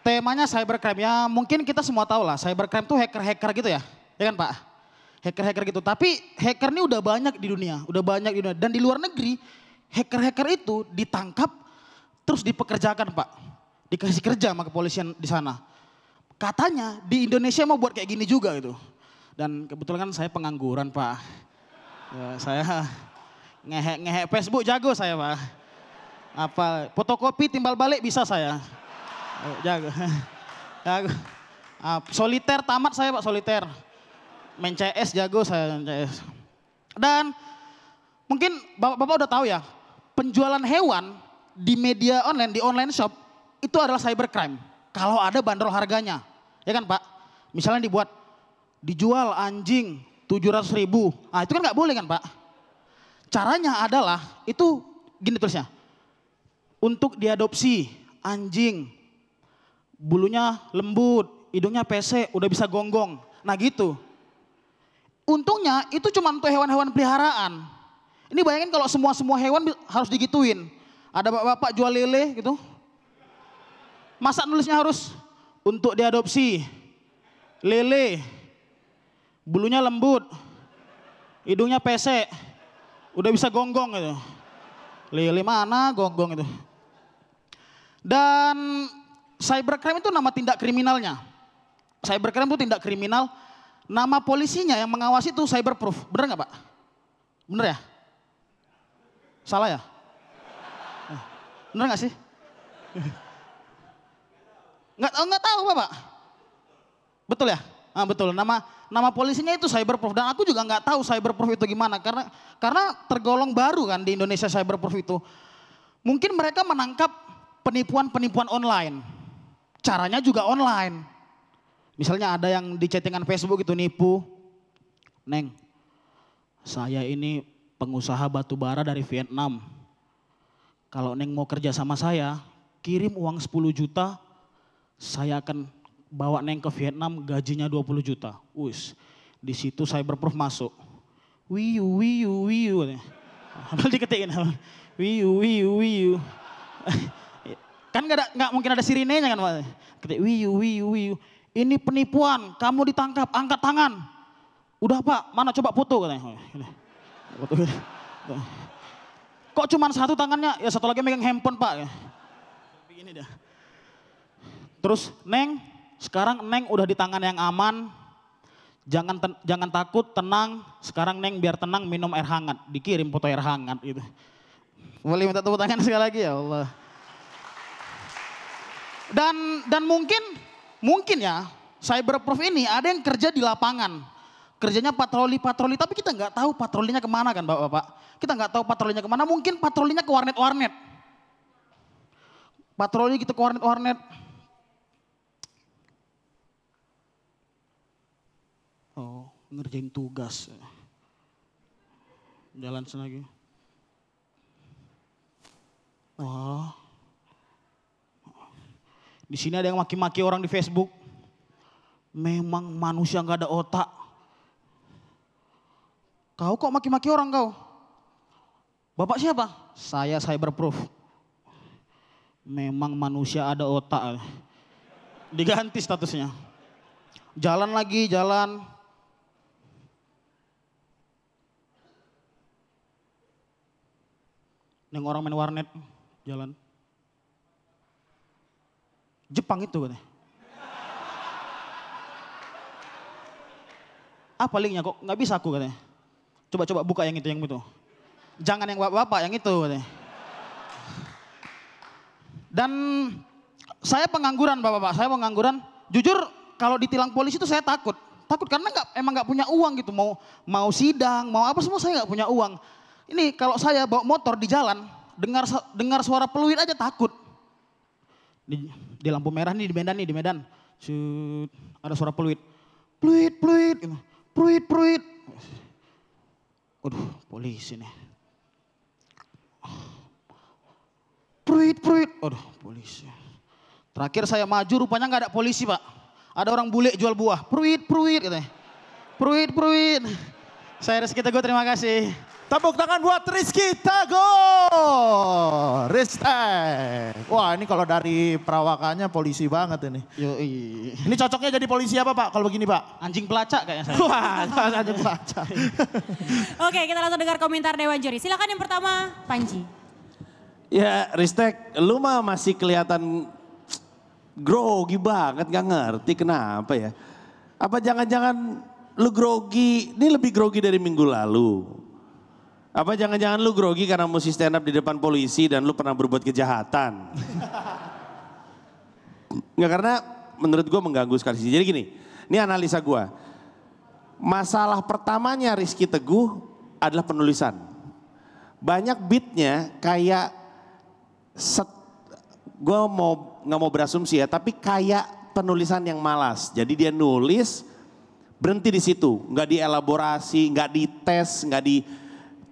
temanya cybercrime. Ya mungkin kita semua tahu lah, cybercrime tuh hacker-hacker gitu ya. Ya kan Pak? Hacker-hacker gitu. Tapi hacker ini udah banyak di dunia, udah banyak di dunia. Dan di luar negeri, hacker-hacker itu ditangkap terus dipekerjakan Pak. Dikasih kerja sama kepolisian di sana. Katanya di Indonesia mau buat kayak gini juga gitu. Dan kebetulan kan saya pengangguran Pak. Ya, saya ngehek-ngehek Facebook jago saya Pak. Apa fotokopi timbal balik bisa saya jago. jago. Uh, soliter tamat saya Pak soliter. Main CS jago saya main CS. Dan mungkin Bapak-bapak udah tahu ya, penjualan hewan di media online, di online shop itu adalah cybercrime. Kalau ada bandrol harganya. Ya kan Pak? Misalnya dibuat dijual anjing 700 ribu. Ah itu kan nggak boleh kan Pak? Caranya adalah itu gini tulisnya. Untuk diadopsi anjing bulunya lembut, hidungnya pesek, udah bisa gonggong. Nah gitu. Untungnya itu cuma untuk hewan-hewan peliharaan. Ini bayangin kalau semua-semua hewan harus digituin. Ada bapak-bapak jual lele gitu. Masa nulisnya harus untuk diadopsi. Lele. Bulunya lembut. Hidungnya pesek. Udah bisa gonggong gitu. Lele mana gonggong itu. Dan cybercrime itu nama tindak kriminalnya. Cybercrime itu tindak kriminal, nama polisinya yang mengawasi itu cyberproof. Bener nggak Pak? Bener ya? Salah ya? Eh, bener nggak sih? Nggak, eh, nggak tahu Bapak? Betul ya? Ah, betul. Nama nama polisinya itu cyberproof dan aku juga nggak tahu cyberproof itu gimana karena karena tergolong baru kan di Indonesia cyberproof itu. Mungkin mereka menangkap penipuan-penipuan online caranya juga online. Misalnya ada yang di chattingan Facebook gitu nipu. Neng, saya ini pengusaha batu bara dari Vietnam. Kalau Neng mau kerja sama saya, kirim uang 10 juta, saya akan bawa Neng ke Vietnam gajinya 20 juta. Wis, di situ saya berproof masuk. Wiyu, wiyu, wiyu. Padahal diketikin. Wiyu, wiyu, wiyu. Kan nggak ada, gak mungkin ada sirinenya kan Pak. wiu wiu wiyu, wiyu. Ini penipuan, kamu ditangkap, angkat tangan. Udah Pak, mana coba foto katanya. Kok cuma satu tangannya? Ya satu lagi megang handphone Pak. Begini dah Terus, Neng, sekarang Neng udah di tangan yang aman, jangan ten, jangan takut, tenang. Sekarang Neng biar tenang minum air hangat. Dikirim foto air hangat gitu. Boleh minta tepuk tangan sekali lagi ya Allah. Dan dan mungkin mungkin ya cyberproof ini ada yang kerja di lapangan. Kerjanya patroli-patroli, tapi kita nggak tahu patrolinya kemana kan bapak-bapak. Kita nggak tahu patrolinya kemana, mungkin patrolinya ke warnet-warnet. Patroli kita gitu ke warnet-warnet. Oh, ngerjain tugas. Jalan sana lagi. Oh. Di sini ada yang maki-maki orang di Facebook. Memang manusia nggak ada otak. Kau kok maki-maki orang kau? Bapak siapa? Saya cyberproof. Memang manusia ada otak. Diganti statusnya. Jalan lagi, jalan. Neng orang main warnet, jalan. Jepang itu katanya. Apa linknya kok nggak bisa aku katanya. Coba-coba buka yang itu, yang itu. Jangan yang bapak-bapak, yang itu katanya. Dan saya pengangguran bapak-bapak, saya pengangguran. Jujur kalau ditilang polisi itu saya takut. Takut karena gak, emang nggak punya uang gitu. Mau mau sidang, mau apa semua saya nggak punya uang. Ini kalau saya bawa motor di jalan, dengar dengar suara peluit aja takut di lampu merah nih di Medan nih di Medan. Cut, ada suara peluit. Peluit, peluit, peluit, peluit. Aduh, polisi nih. Peluit, peluit. Aduh, polisi. Terakhir saya maju rupanya nggak ada polisi pak. Ada orang bule jual buah. Peluit, peluit katanya. Peluit, peluit. Saya Rizky Teguh, terima kasih. Tepuk tangan buat Rizky Tagor. Ristek. Wah ini kalau dari perawakannya polisi banget ini. Yoi. Ini cocoknya jadi polisi apa Pak kalau begini Pak? Anjing pelacak kayaknya saya. Wah anjing pelacak. Oke kita langsung dengar komentar Dewan Juri. Silakan yang pertama Panji. Ya Ristek lu mah masih kelihatan grogi banget gak ngerti kenapa ya. Apa jangan-jangan lu grogi, ini lebih grogi dari minggu lalu. Apa jangan-jangan lu grogi karena mesti stand up di depan polisi dan lu pernah berbuat kejahatan? Enggak karena menurut gue mengganggu sekali sih. Jadi gini, ini analisa gue. Masalah pertamanya Rizky Teguh adalah penulisan. Banyak beatnya kayak set, gue mau nggak mau berasumsi ya, tapi kayak penulisan yang malas. Jadi dia nulis berhenti di situ, nggak dielaborasi, nggak dites, nggak di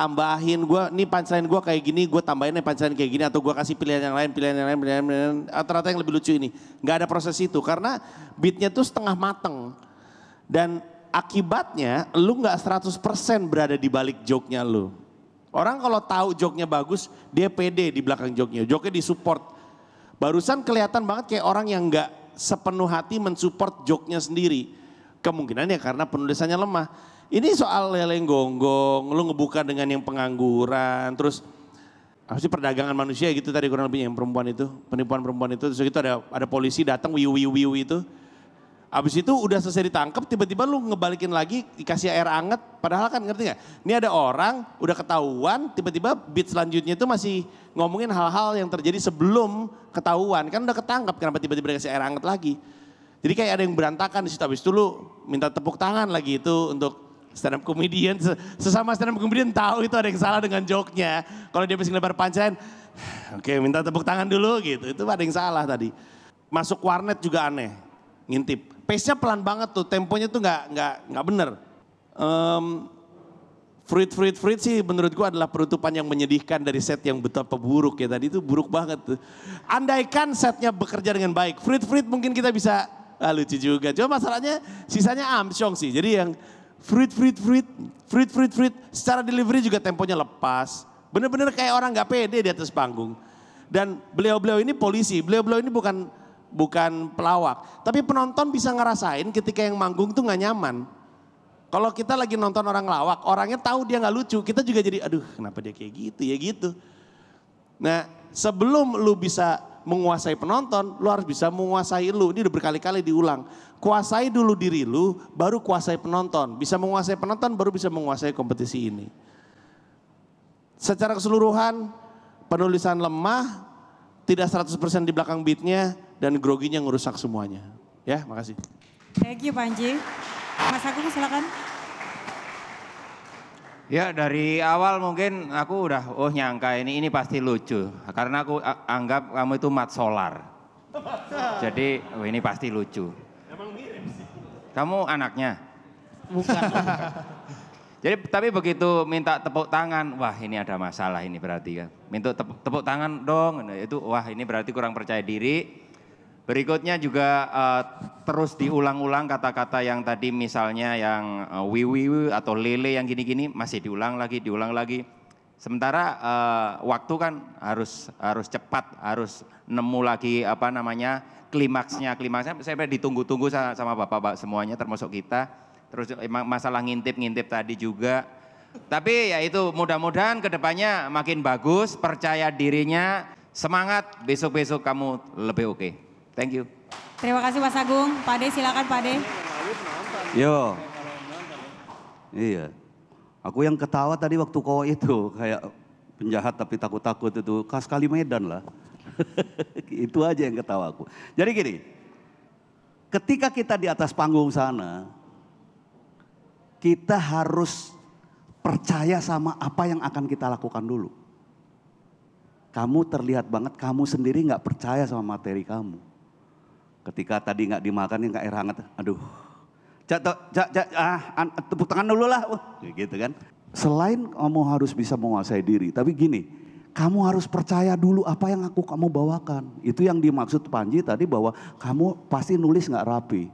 tambahin gue nih pancaran gue kayak gini gue tambahin nih punchline kayak gini atau gue kasih pilihan yang lain pilihan yang lain pilihan, yang lain. pilihan ah, rata yang lebih lucu ini nggak ada proses itu karena beatnya tuh setengah mateng dan akibatnya lu nggak 100% berada di balik joke-nya lu orang kalau tahu joke-nya bagus dia pede di belakang joke-nya joke-nya disupport barusan kelihatan banget kayak orang yang nggak sepenuh hati mensupport joke-nya sendiri kemungkinannya karena penulisannya lemah ini soal leleng gonggong, lu ngebuka dengan yang pengangguran, terus apa sih perdagangan manusia gitu tadi kurang lebihnya yang perempuan itu, penipuan perempuan itu. Terus itu ada ada polisi datang wiu wiu wiu itu. Abis itu udah selesai ditangkap, tiba-tiba lu ngebalikin lagi, dikasih air anget. Padahal kan ngerti gak? Ini ada orang, udah ketahuan, tiba-tiba beat selanjutnya itu masih ngomongin hal-hal yang terjadi sebelum ketahuan. Kan udah ketangkap, kenapa tiba-tiba dikasih air anget lagi? Jadi kayak ada yang berantakan di situ. Abis itu lu minta tepuk tangan lagi itu untuk stand up comedian, sesama stand up comedian tahu itu ada yang salah dengan joknya. Kalau dia bisa lebar pancen, oke okay, minta tepuk tangan dulu gitu. Itu ada yang salah tadi. Masuk warnet juga aneh, ngintip. Pace-nya pelan banget tuh, temponya tuh nggak nggak nggak bener. Um, fruit fruit fruit sih menurut gue adalah perutupan yang menyedihkan dari set yang betapa buruk ya tadi itu buruk banget tuh. Andaikan setnya bekerja dengan baik, fruit fruit mungkin kita bisa ah, lucu juga. Cuma masalahnya sisanya amsyong sih. Jadi yang fruit, fruit, fruit, fruit, fruit, fruit. Secara delivery juga temponya lepas. Bener-bener kayak orang gak pede di atas panggung. Dan beliau-beliau ini polisi, beliau-beliau ini bukan bukan pelawak. Tapi penonton bisa ngerasain ketika yang manggung tuh gak nyaman. Kalau kita lagi nonton orang lawak, orangnya tahu dia nggak lucu, kita juga jadi aduh kenapa dia kayak gitu ya gitu. Nah sebelum lu bisa menguasai penonton, lu harus bisa menguasai lu. Ini udah berkali-kali diulang. Kuasai dulu diri lu, baru kuasai penonton. Bisa menguasai penonton, baru bisa menguasai kompetisi ini. Secara keseluruhan, penulisan lemah, tidak 100% di belakang beatnya, dan groginya ngerusak semuanya. Ya, makasih. Thank you Panji. Mas Agung silakan. Ya dari awal mungkin aku udah oh nyangka ini ini pasti lucu karena aku anggap kamu itu mat solar. Jadi oh, ini pasti lucu. Emang mirip sih. Kamu anaknya? Bukan. Jadi tapi begitu minta tepuk tangan, wah ini ada masalah ini berarti kan. Minta tepuk, tepuk tangan dong, nah, itu wah ini berarti kurang percaya diri. Berikutnya juga uh, terus diulang-ulang kata-kata yang tadi misalnya yang uh, eh, wiwi atau lele yang gini-gini masih diulang lagi, diulang lagi. Sementara uh, waktu kan harus harus cepat, harus nemu lagi apa namanya klimaksnya, klimaksnya saya ditunggu-tunggu sama, sama bapak-bapak semuanya termasuk kita. Terus masalah ngintip-ngintip tadi juga. Tapi ya itu mudah-mudahan kedepannya makin bagus, percaya dirinya, semangat besok-besok kamu lebih oke. Okay. Thank you. Terima kasih Mas Agung. Pak De silakan Pak De. Yo. Iya. Aku yang ketawa tadi waktu kau itu kayak penjahat tapi takut-takut itu khas kali Medan lah. itu aja yang ketawa aku. Jadi gini, ketika kita di atas panggung sana, kita harus percaya sama apa yang akan kita lakukan dulu. Kamu terlihat banget kamu sendiri nggak percaya sama materi kamu. Ketika tadi nggak dimakan yang air hangat, aduh. Cak, cak, cak, ah, tepuk tangan dulu lah. Gitu kan. Selain kamu harus bisa menguasai diri, tapi gini, kamu harus percaya dulu apa yang aku kamu bawakan. Itu yang dimaksud Panji tadi bahwa kamu pasti nulis nggak rapi.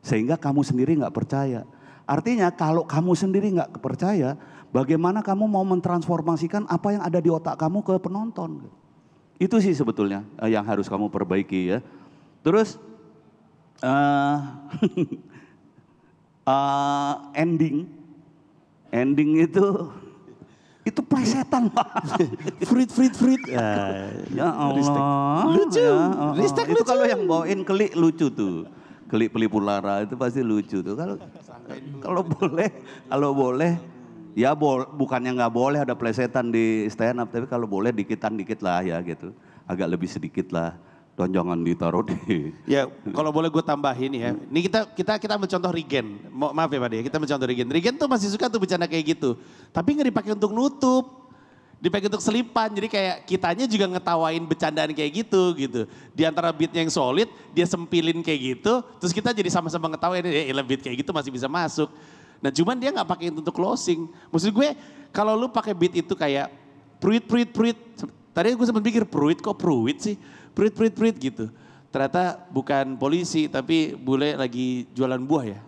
Sehingga kamu sendiri nggak percaya. Artinya kalau kamu sendiri nggak percaya, bagaimana kamu mau mentransformasikan apa yang ada di otak kamu ke penonton. Itu sih sebetulnya eh, yang harus kamu perbaiki ya. Terus uh, uh, ending, ending itu itu plesetan pak. frit frit frit. Ya, ya Allah. Lucu. Ya, oh, Ristek itu kalau yang bawain kelik lucu tuh. Kelik pelipulara itu pasti lucu tuh. Kalau kalau boleh, kalau boleh ya bo bukannya nggak boleh ada plesetan di stand up tapi kalau boleh dikitan dikit lah ya gitu. Agak lebih sedikit lah dan jangan ditaruh di. Ya, kalau boleh gue tambahin ya. Ini kita kita kita contoh Regen. Mo, maaf ya Pak ya, kita contoh Regen. Regen tuh masih suka tuh bercanda kayak gitu. Tapi nggak dipakai untuk nutup. Dipakai untuk selipan, jadi kayak kitanya juga ngetawain bercandaan kayak gitu gitu. Di antara beatnya yang solid, dia sempilin kayak gitu, terus kita jadi sama-sama ngetawain, ya beat kayak gitu masih bisa masuk. Nah cuman dia nggak pakai untuk closing. Maksud gue, kalau lu pakai beat itu kayak pruit pruit pruit, Tadi gue sempat pikir peruit kok peruit sih? Peruit, peruit, peruit gitu. Ternyata bukan polisi tapi bule lagi jualan buah ya.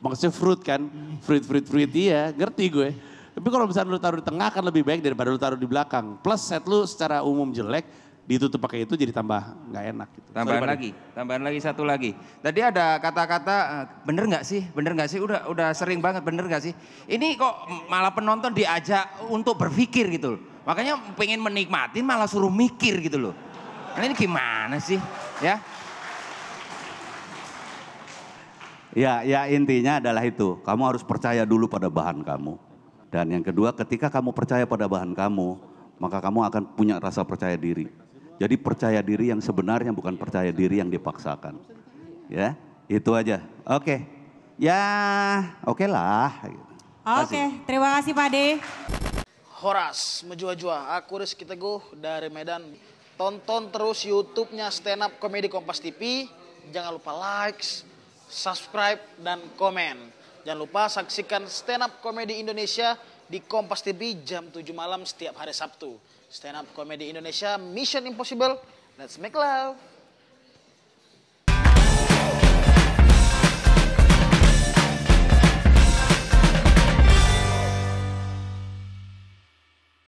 Maksudnya fruit kan, fruit, fruit, fruit iya, ngerti gue. Tapi kalau misalnya lu taruh di tengah kan lebih baik daripada lu taruh di belakang. Plus set lu secara umum jelek, ditutup pakai itu jadi tambah nggak enak. Gitu. Tambahan Sorry, lagi, tambahan lagi satu lagi. Tadi ada kata-kata eh, bener nggak sih, bener nggak sih, udah udah sering banget bener nggak sih. Ini kok malah penonton diajak untuk berpikir gitu loh. Makanya pengen menikmati malah suruh mikir gitu loh. Ini gimana sih? Ya. Ya, ya intinya adalah itu. Kamu harus percaya dulu pada bahan kamu. Dan yang kedua, ketika kamu percaya pada bahan kamu, maka kamu akan punya rasa percaya diri. Jadi percaya diri yang sebenarnya bukan percaya diri yang dipaksakan. Ya, itu aja. Oke. Okay. Ya, oke okay lah. Oke, okay, terima kasih Pak De. Horas mejua-jua. Aku Rizky Teguh dari Medan. Tonton terus YouTube-nya Stand Up Comedy Kompas TV. Jangan lupa like, subscribe, dan komen. Jangan lupa saksikan Stand Up Comedy Indonesia di Kompas TV jam 7 malam setiap hari Sabtu. Stand Up Comedy Indonesia Mission Impossible. Let's make love.